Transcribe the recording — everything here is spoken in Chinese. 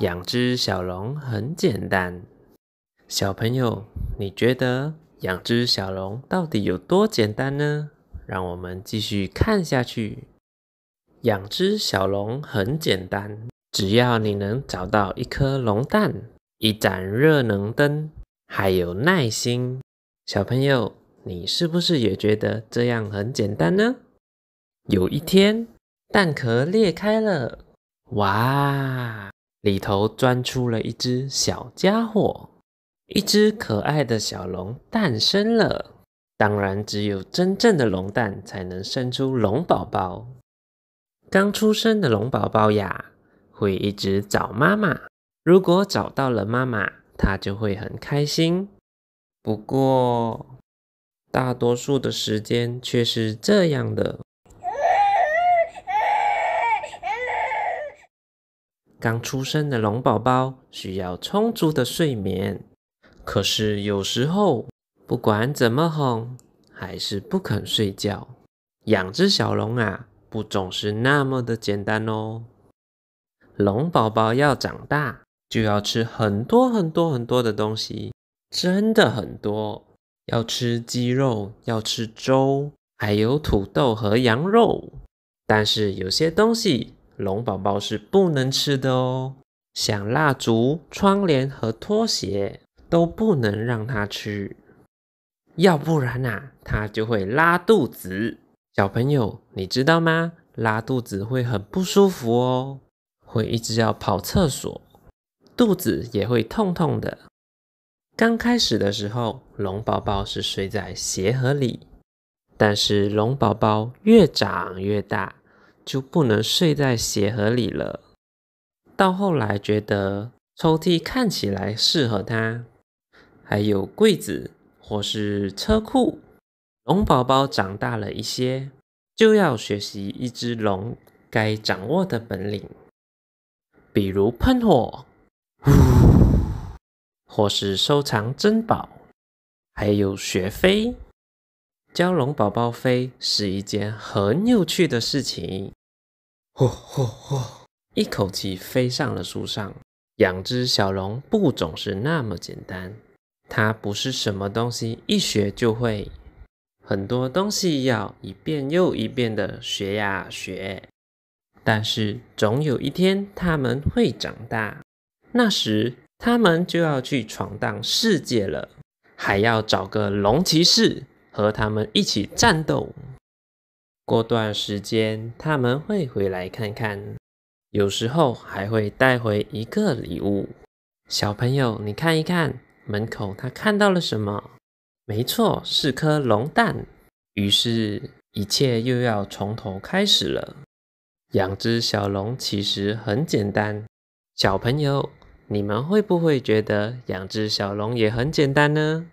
养只小龙很简单，小朋友，你觉得养只小龙到底有多简单呢？让我们继续看下去。养只小龙很简单，只要你能找到一颗龙蛋、一盏热能灯，还有耐心。小朋友，你是不是也觉得这样很简单呢？有一天，蛋壳裂开了，哇！里头钻出了一只小家伙，一只可爱的小龙诞生了。当然，只有真正的龙蛋才能生出龙宝宝。刚出生的龙宝宝呀，会一直找妈妈。如果找到了妈妈，它就会很开心。不过，大多数的时间却是这样的。刚出生的龙宝宝需要充足的睡眠，可是有时候不管怎么哄，还是不肯睡觉。养只小龙啊，不总是那么的简单哦。龙宝宝要长大，就要吃很多很多很多的东西，真的很多。要吃鸡肉，要吃粥，还有土豆和羊肉。但是有些东西。龙宝宝是不能吃的哦，像蜡烛、窗帘和拖鞋都不能让它吃，要不然呐，它就会拉肚子。小朋友，你知道吗？拉肚子会很不舒服哦，会一直要跑厕所，肚子也会痛痛的。刚开始的时候，龙宝宝是睡在鞋盒里，但是龙宝宝越长越大。就不能睡在鞋盒里了。到后来觉得抽屉看起来适合它，还有柜子或是车库。龙宝宝长大了一些，就要学习一只龙该掌握的本领，比如喷火，或是收藏珍宝，还有学飞。教龙宝宝飞是一件很有趣的事情。呼呼呼！一口气飞上了树上。养只小龙不总是那么简单，它不是什么东西一学就会，很多东西要一遍又一遍的学呀学。但是总有一天它们会长大，那时它们就要去闯荡世界了，还要找个龙骑士和他们一起战斗。过段时间他们会回来看看，有时候还会带回一个礼物。小朋友，你看一看门口，他看到了什么？没错，是颗龙蛋。于是，一切又要从头开始了。养只小龙其实很简单。小朋友，你们会不会觉得养只小龙也很简单呢？